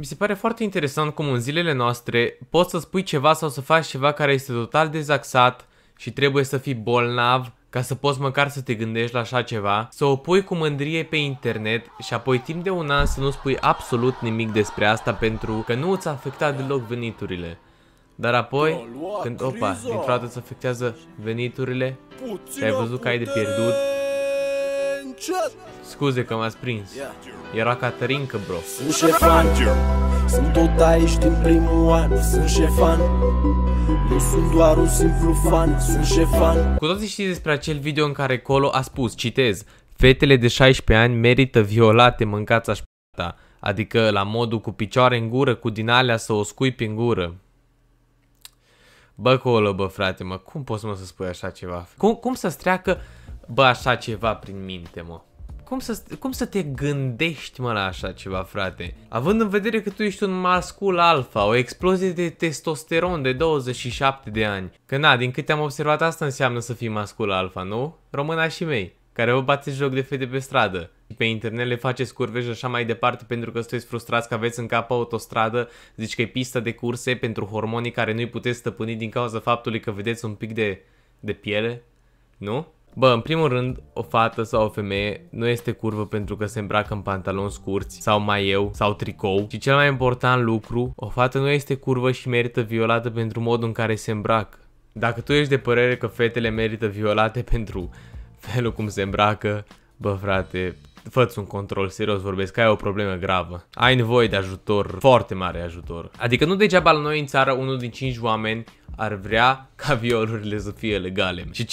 Mi se pare foarte interesant cum în zilele noastre poți să spui ceva sau să faci ceva care este total dezaxat și trebuie să fii bolnav ca să poți măcar să te gândești la așa ceva, să o pui cu mândrie pe internet și apoi timp de un an să nu spui absolut nimic despre asta pentru că nu îți afecta deloc veniturile. Dar apoi, când opa, dintr-o dată îți afectează veniturile ai văzut că ai de pierdut, Scuze că m-ați prins. Era Caterinca, bro. Sunt șefan. Sunt tot aici din primul an. Sunt șefan. Nu sunt doar un simplu fan. Sunt șefan. Cu toții știți despre acel video în care Colo a spus, citez, Fetele de 16 ani merită violate, mâncați aș Adică la modul cu picioare în gură, cu din alea să o scui în gură. Bă, colo, bă, frate, mă, cum poți mă să spui așa ceva? Cum, cum să-ți treacă bă, așa ceva prin minte, mă. Cum să, cum să te gândești, mă, la așa ceva, frate? Având în vedere că tu ești un mascul alfa, o explozie de testosteron de 27 de ani. Că na, din câte am observat asta înseamnă să fii mascul alfa, nu? Româna și mei, care vă bateți joc de fete pe stradă. Pe internet le faceți curve și așa mai departe pentru că sunteți frustrați că aveți în cap autostradă, zici că e pista de curse pentru hormonii care nu-i puteți stăpâni din cauza faptului că vedeți un pic de, de piele, nu? Bă, în primul rând, o fată sau o femeie nu este curvă pentru că se îmbracă în pantaloni scurți sau mai eu sau tricou. Și cel mai important lucru, o fată nu este curvă și merită violată pentru modul în care se îmbracă. Dacă tu ești de părere că fetele merită violate pentru felul cum se îmbracă, bă frate, fă un control, serios vorbesc, ai o problemă gravă. Ai nevoie de ajutor, foarte mare ajutor. Adică nu degeaba la noi în țară unul din 5 oameni ar vrea ca violurile să fie legale. Și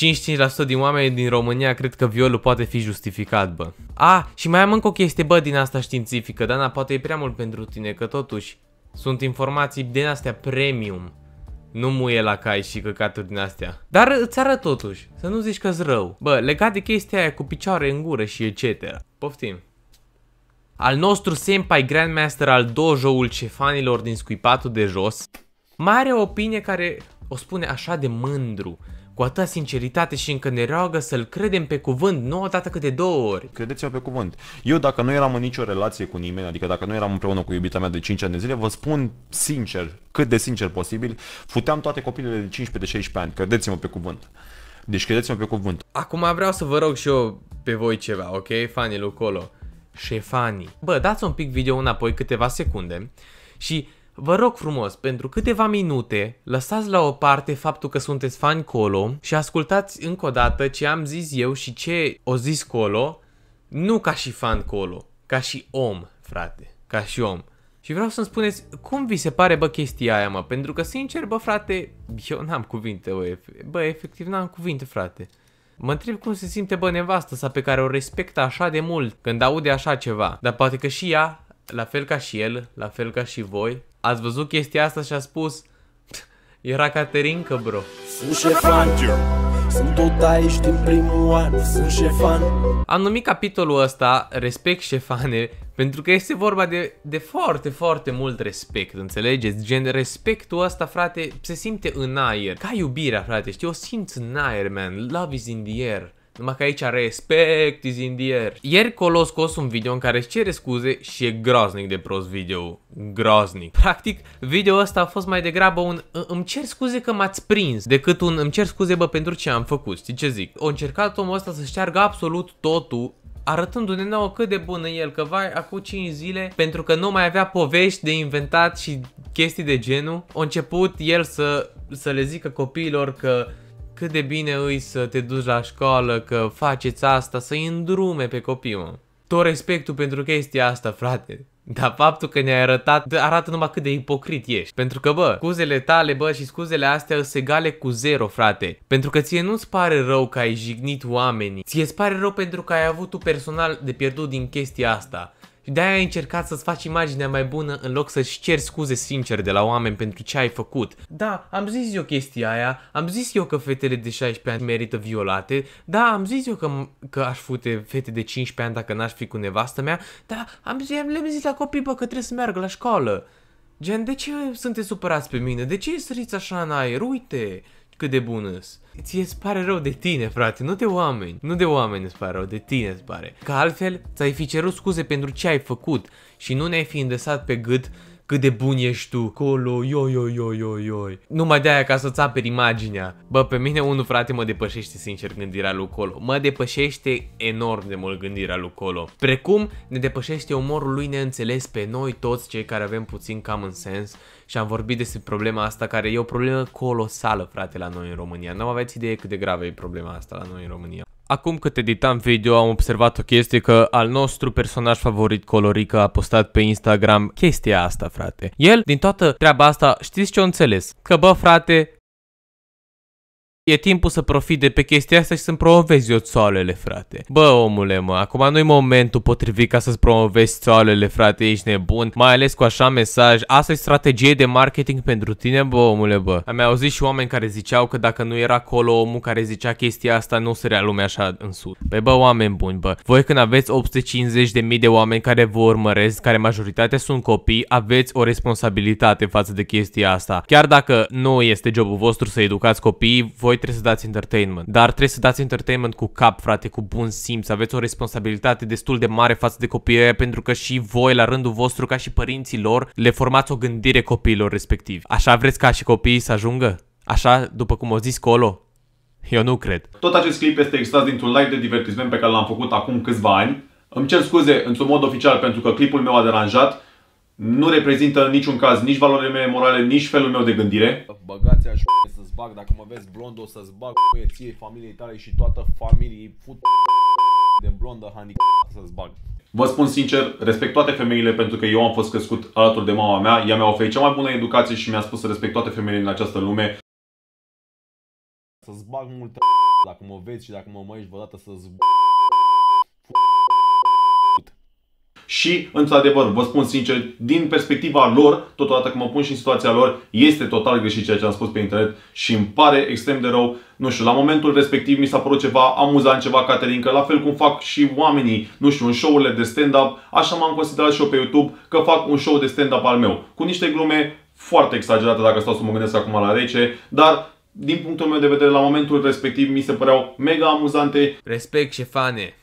55% din oameni din România cred că violul poate fi justificat, bă. A, și mai am încă o chestie, bă, din asta științifică, Dana, poate e prea mult pentru tine, că totuși sunt informații din astea premium. Nu muie la cai și căcaturi din astea. Dar îți arăt totuși, să nu zici că-s rău. Bă, legat de chestia aia cu picioare în gură și etc. Poftim. Al nostru senpai grandmaster al dojo-ul cefanilor din scuipatul de jos Mare o opinie care o spune așa de mândru, cu atâta sinceritate și încă ne roagă să-l credem pe cuvânt, nu odată dată câte două ori. Credeți-mă pe cuvânt. Eu dacă nu eram în nicio relație cu nimeni, adică dacă nu eram împreună cu iubita mea de 5 ani de zile, vă spun sincer, cât de sincer posibil, futeam toate copilele de 15-16 ani, credeți-mă pe cuvânt. Deci credeți-mă pe cuvânt. Acum vreau să vă rog și eu pe voi ceva, ok? Fanii lui Colo. Șefanii. Bă, dați un pic video înapoi câteva secunde și Vă rog frumos, pentru câteva minute, lăsați la o parte faptul că sunteți fani Colo și ascultați încă o dată ce am zis eu și ce o zis Colo, nu ca și fan Colo, ca și om, frate, ca și om. Și vreau să-mi spuneți cum vi se pare, bă, chestia aia, mă, pentru că, sincer, bă, frate, eu n-am cuvinte, bă, bă efectiv n-am cuvinte, frate. Mă întreb cum se simte, bă, nevastă sa pe care o respectă așa de mult când aude așa ceva. Dar poate că și ea, la fel ca și el, la fel ca și voi, Ați văzut chestia asta și a spus Era Caterinca, bro Sunt șefan Sunt tot aici din primul an Sunt șefan Am numit capitolul ăsta Respect șefane Pentru că este vorba de, de foarte, foarte mult respect Înțelegeți? Gen, respectul ăsta, frate Se simte în aer Ca iubirea, frate Știi, o simți în aer, man Love is in the air numai că aici respect is in the air. Ieri Colo scos un video în care își cere scuze și e groaznic de prost video. Groaznic. Practic, video ăsta a fost mai degrabă un îmi cer scuze că m-ați prins decât un îmi cer scuze bă pentru ce am făcut. Știi ce zic? O încercat omul ăsta să șteargă absolut totul arătându-ne nouă cât de bun e el, că vai, acum 5 zile, pentru că nu mai avea povești de inventat și chestii de genul, a început el să, să le zică copiilor că cât de bine îi să te duci la școală, că faceți asta, să-i îndrume pe copii, mă. Tot respectul pentru chestia asta, frate. Dar faptul că ne-ai arătat arată numai cât de ipocrit ești. Pentru că, bă, scuzele tale, bă, și scuzele astea se egale cu zero, frate. Pentru că ție nu-ți pare rău că ai jignit oamenii. Ție-ți pare rău pentru că ai avut tu personal de pierdut din chestia asta. Și de-aia ai încercat să-ți faci imaginea mai bună în loc să și ceri scuze sincer de la oameni pentru ce ai făcut. Da, am zis eu chestia aia, am zis eu că fetele de 16 ani merită violate, da, am zis eu că, că aș fute fete de 15 ani dacă n-aș fi cu nevastă mea, da, am zis, le-am zis la copii, bă, că trebuie să meargă la școală. Gen, de ce sunteți supărați pe mine? De ce săriți așa în aer? Uite! cât de bun îs. Ție îți pare rău de tine, frate, nu de oameni. Nu de oameni îți pare rău, de tine îți pare. Că altfel, ți-ai fi cerut scuze pentru ce ai făcut și nu ne-ai fi îndesat pe gât cât de bun ești tu. Colo, yo, yo, yo, yo, yo. Numai de-aia ca să-ți aperi imaginea. Bă, pe mine unul frate mă depășește sincer gândirea lui Colo. Mă depășește enorm de mult gândirea lui Colo. Precum ne depășește umorul lui neînțeles pe noi toți cei care avem puțin common sense și am vorbit despre problema asta care e o problemă colosală, frate, la noi în România. Nu aveți idee cât de gravă e problema asta la noi în România. Acum cât editam video am observat o chestie că al nostru personaj favorit Colorica a postat pe Instagram chestia asta, frate. El, din toată treaba asta, știți ce o înțeles? Că bă, frate, E timpul să profit de pe chestia asta și să-mi promovezi eu țoalele, frate. Bă, omule, mă, acum nu-i momentul potrivit ca să-ți promovezi țoalele, frate, ești nebun. Mai ales cu așa mesaj. Asta e strategie de marketing pentru tine, bă, omule, bă. Am auzit și oameni care ziceau că dacă nu era acolo omul care zicea chestia asta, nu seria lumea așa în sud. Pe păi bă, oameni buni, bă. Voi când aveți 850 de mii de oameni care vă urmăresc, care majoritatea sunt copii, aveți o responsabilitate față de chestia asta. Chiar dacă nu este jobul vostru să educați copiii, voi trebuie să dați entertainment. Dar trebuie să dați entertainment cu cap, frate, cu bun simț. Aveți o responsabilitate destul de mare față de copiii aia, pentru că și voi, la rândul vostru, ca și părinții lor, le formați o gândire copiilor respectivi. Așa vreți ca și copiii să ajungă? Așa, după cum o zis Colo? Eu nu cred. Tot acest clip este extras dintr-un live de divertisment pe care l-am făcut acum câțiva ani. Îmi cer scuze într-un mod oficial pentru că clipul meu a deranjat, nu reprezintă în niciun caz nici valorile mele morale, nici felul meu de gândire. Băgați aș să-ți bag, dacă mă vezi blond o să-ți bag ție, familiei tale și toată familiei fut de blondă handicap să-ți bag. Vă spun sincer, respect toate femeile pentru că eu am fost crescut alături de mama mea, ea mi-a oferit cea mai bună educație și mi-a spus să respect toate femeile din această lume. Să-ți bag multă dacă mă vezi și dacă mă mai vădată să-ți bag și, într-adevăr, vă spun sincer, din perspectiva lor, totodată că mă pun și în situația lor, este total greșit ceea ce am spus pe internet și îmi pare extrem de rău. Nu știu, la momentul respectiv mi s-a părut ceva amuzant, ceva caterincă, la fel cum fac și oamenii, nu știu, în show-urile de stand-up, așa m-am considerat și eu pe YouTube că fac un show de stand-up al meu, cu niște glume foarte exagerate dacă stau să mă gândesc acum la rece, dar din punctul meu de vedere, la momentul respectiv, mi se păreau mega amuzante. Respect, șefane!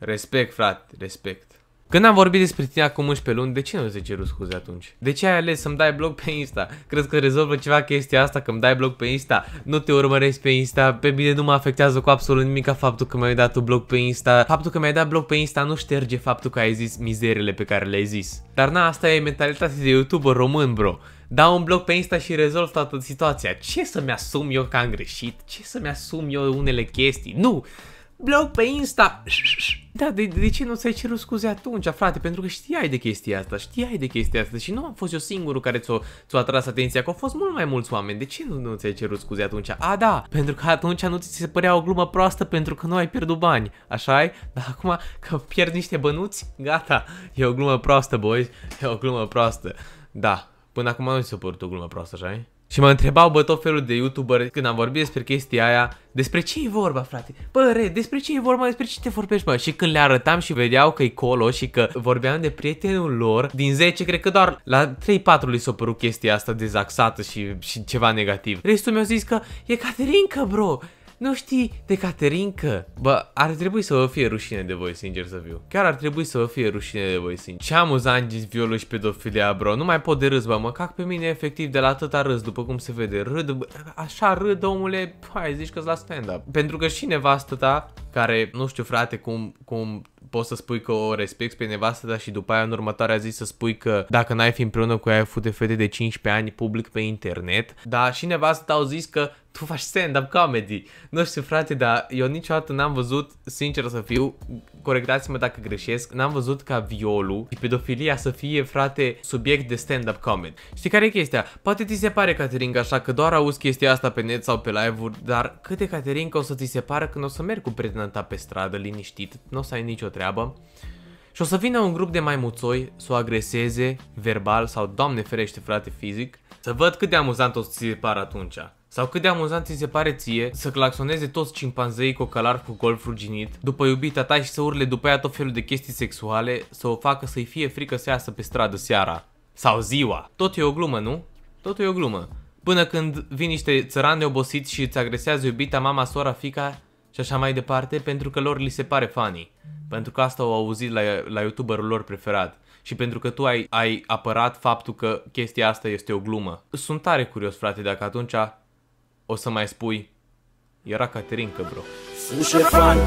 Respect, frate, respect. Când am vorbit despre tine acum 11 luni, de ce nu-ți cerut scuze atunci? De ce ai ales să-mi dai blog pe Insta? Crezi că rezolvă ceva chestia asta că mi dai blog pe Insta? Nu te urmăresc pe Insta, pe mine nu mă afectează cu absolut nimic faptul că mi-ai dat tu blog pe Insta. Faptul că mi-ai dat blog pe Insta nu șterge faptul că ai zis mizerile pe care le-ai zis. Dar na, asta e mentalitatea de YouTuber român, bro. Dau un blog pe Insta și rezolv toată situația. Ce să-mi asum eu că am greșit? Ce să-mi asum eu unele chestii? Nu! blog pe Insta. Da, de, de ce nu ți-ai cerut scuze atunci, frate? Pentru că știai de chestia asta, știai de chestia asta și nu am fost eu singurul care ți-o, ți atras atenția, că au fost mult mai mulți oameni. De ce nu, nu ți-ai cerut scuze atunci? A, da, pentru că atunci nu ți se părea o glumă proastă pentru că nu ai pierdut bani, așa -i? Dar acum că pierzi niște bănuți, gata, e o glumă proastă, boys, e o glumă proastă. Da, până acum nu ți s-a părut o glumă proastă, așa -i? Și mă întrebau, bă, tot felul de youtuber când am vorbit despre chestia aia, despre ce e vorba, frate? Bă, re, despre ce e vorba, despre ce te vorbești, mă? Și când le arătam și vedeau că e colo și că vorbeam de prietenul lor, din 10, cred că doar la 3-4 li s-a părut chestia asta dezaxată și, și ceva negativ. Restul mi-au zis că e Caterinca, bro, nu știi de Caterinca? Bă, ar trebui să vă fie rușine de voi, sincer să fiu. Chiar ar trebui să vă fie rușine de voi, sincer. Ce amuzant din violul și pedofilia, bro. Nu mai pot de râs, bă. Mă cac pe mine efectiv de la atâta râs, după cum se vede. Râd, bă, așa râd, omule, hai, zici că-s la stand-up. Pentru că și nevastă ta, care, nu știu, frate, cum, cum poți să spui că o respect pe nevastă ta și după aia în următoarea zi să spui că dacă n-ai fi împreună cu ea ai fute fete de 15 ani public pe internet. Dar și nevastă ta au zis că tu faci stand-up comedy. Nu știu, frate, dar eu niciodată n-am văzut, sincer să fiu, corectați-mă dacă greșesc, n-am văzut ca violul și pedofilia să fie, frate, subiect de stand-up comedy. Știi care e chestia? Poate ti se pare, Caterinca, așa că doar auzi chestia asta pe net sau pe live-uri, dar câte, Caterinca, o să ti se pară când o să mergi cu prietena ta pe stradă, liniștit, nu o să ai nicio treabă? Și o să vină un grup de maimuțoi să o agreseze verbal sau, doamne ferește frate, fizic, să văd cât de amuzant o să ți se pară atunci. Sau cât de amuzant ți se pare ție să claxoneze toți cimpanzeii calar cu golf ruginit, după iubita ta și să urle după ea tot felul de chestii sexuale, să o facă să-i fie frică să iasă pe stradă seara. Sau ziua. Tot e o glumă, nu? Tot e o glumă. Până când vin niște țărani obosiți și îți agresează iubita, mama, sora, fica și așa mai departe, pentru că lor li se pare funny. Pentru că asta au auzit la, la youtuberul lor preferat și pentru că tu ai, ai apărat faptul că chestia asta este o glumă. Sunt tare curios, frate, dacă atunci o să mai spui Era Caterinca, bro. Sunt șefan,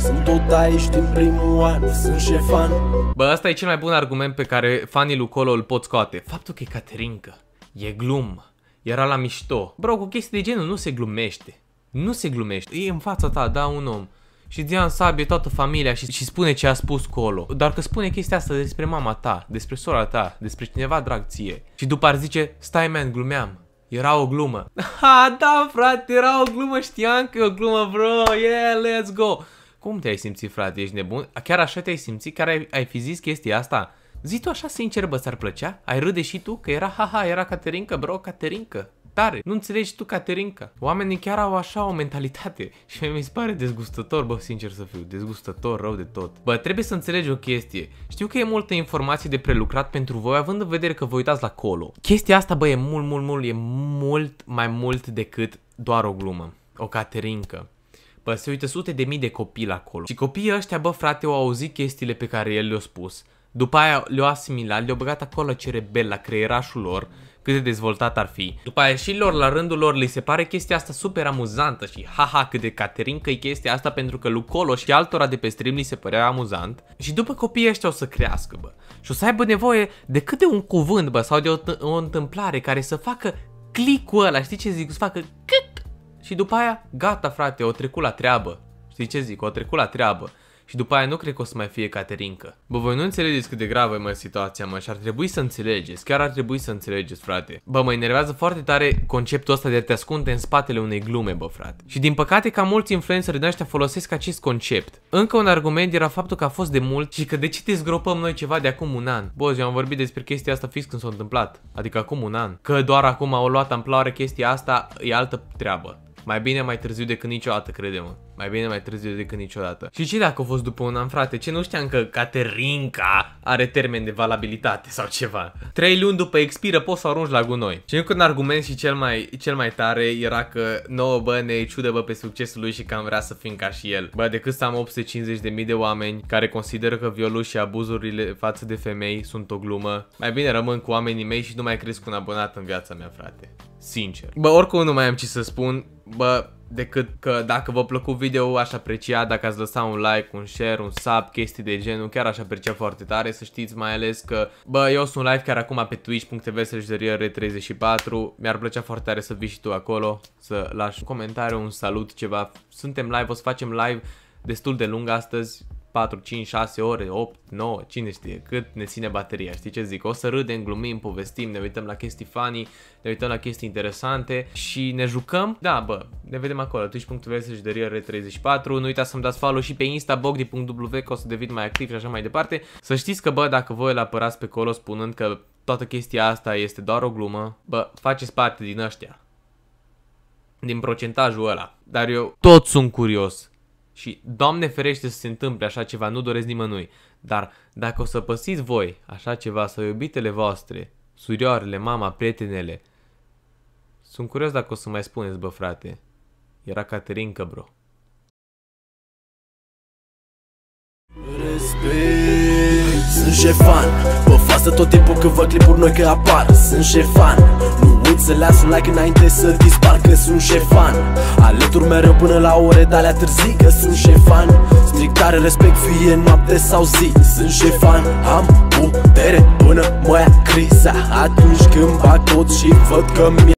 sunt tot aici din primul an, sunt șefan. Bă, asta e cel mai bun argument pe care fanii lui Colo îl pot scoate. Faptul că e Caterinca, e glum, era la mișto. Bro, cu chestii de genul nu se glumește. Nu se glumește. E în fața ta, da, un om. Și dea în sabie toată familia și, și spune ce a spus Colo. Doar că spune chestia asta despre mama ta, despre sora ta, despre cineva drag ție. Și după ar zice, stai man, glumeam. Era o glumă. Ha, da, frate, era o glumă, știam că e o glumă, bro, yeah, let's go. Cum te-ai simțit, frate, ești nebun? Chiar așa te-ai simțit? Chiar ai, ai fi zis chestia asta? Zi tu așa sincer, bă, ți-ar plăcea? Ai râde și tu că era, ha ha era Caterinca, bro, Caterinca tare. Nu înțelegi tu, Caterinca. Oamenii chiar au așa o mentalitate și mi se pare dezgustător, bă, sincer să fiu, dezgustător, rău de tot. Bă, trebuie să înțelegi o chestie. Știu că e multă informație de prelucrat pentru voi, având în vedere că vă uitați la colo. Chestia asta, bă, e mult, mult, mult, e mult mai mult decât doar o glumă. O Caterinca. Bă, se uită sute de mii de copii la colo Și copiii ăștia, bă, frate, au auzit chestiile pe care el le-a spus. După aia le-au asimilat, le-au băgat acolo cerebel la creierașul lor cât de dezvoltat ar fi. După aia și lor, la rândul lor, li se pare chestia asta super amuzantă și haha cât de caterincă e chestia asta pentru că lui Colo și altora de pe stream li se părea amuzant. Și după copiii ăștia o să crească, bă. Și o să aibă nevoie de câte un cuvânt, bă, sau de o, o întâmplare care să facă clicul ăla, știi ce zic, să facă cât și după aia, gata frate, o trecut la treabă. Știi ce zic, o trecut la treabă și după aia nu cred că o să mai fie Caterinca. Bă, voi nu înțelegeți cât de gravă e mă situația, mă, și ar trebui să înțelegeți, chiar ar trebui să înțelegeți, frate. Bă, mă enervează foarte tare conceptul ăsta de a te ascunde în spatele unei glume, bă, frate. Și din păcate ca mulți influenceri din ăștia folosesc acest concept. Încă un argument era faptul că a fost de mult și că de ce te zgropăm noi ceva de acum un an? Bă, eu am vorbit despre chestia asta fix când s-a întâmplat, adică acum un an. Că doar acum au luat amploare chestia asta, e altă treabă. Mai bine mai târziu decât niciodată, crede-mă. Mai bine mai târziu decât niciodată. Și ce dacă a fost după un an, frate? Ce nu știam că Caterinca are termen de valabilitate sau ceva. Trei luni după expiră poți să arunci la gunoi. Și încă un argument și cel mai, cel mai tare era că nouă bă ne ciudă bă pe succesul lui și că am vrea să fim ca și el. Bă, decât să am 850.000 de oameni care consideră că violul și abuzurile față de femei sunt o glumă, mai bine rămân cu oamenii mei și nu mai cresc un abonat în viața mea, frate. Sincer. Bă, oricum nu mai am ce să spun. Bă, decât că dacă vă plăcut video aș aprecia dacă ați lăsa un like, un share, un sub, chestii de genul, chiar aș aprecia foarte tare să știți mai ales că bă, eu sunt live chiar acum pe twitch.tv 34 mi-ar plăcea foarte tare să vii și tu acolo, să lași un comentariu, un salut, ceva, suntem live, o să facem live destul de lung astăzi, 4, 5, 6 ore, 8, 9, cine știe cât ne ține bateria, știi ce zic? O să râdem, glumim, povestim, ne uităm la chestii funny, ne uităm la chestii interesante și ne jucăm. Da, bă, ne vedem acolo, twitch.tv/r34. Nu uitați să-mi dați follow și pe Insta bogdi.w că o să devin mai activ și așa mai departe. Să știți că, bă, dacă voi îl apărați pe Colo spunând că toată chestia asta este doar o glumă, bă, faceți parte din ăștia. Din procentajul ăla. Dar eu tot sunt curios și, Doamne ferește să se întâmple așa ceva, nu doresc nimănui. Dar dacă o să păsiți voi așa ceva sau iubitele voastre, surioarele, mama, prietenele, sunt curios dacă o să mai spuneți, bă, frate. Era Caterin bro. Respect. Sunt șefan Pe față tot timpul când văd clipuri noi că apar Sunt șefan Nu încet Să las un like înainte să dispar că sunt șefan Alături mereu până la ore de alea târzii că sunt șefan Strictare, respect fie noapte sau zi Sunt șefan, am putere până mă ia criza Atunci când fac tot și văd că mi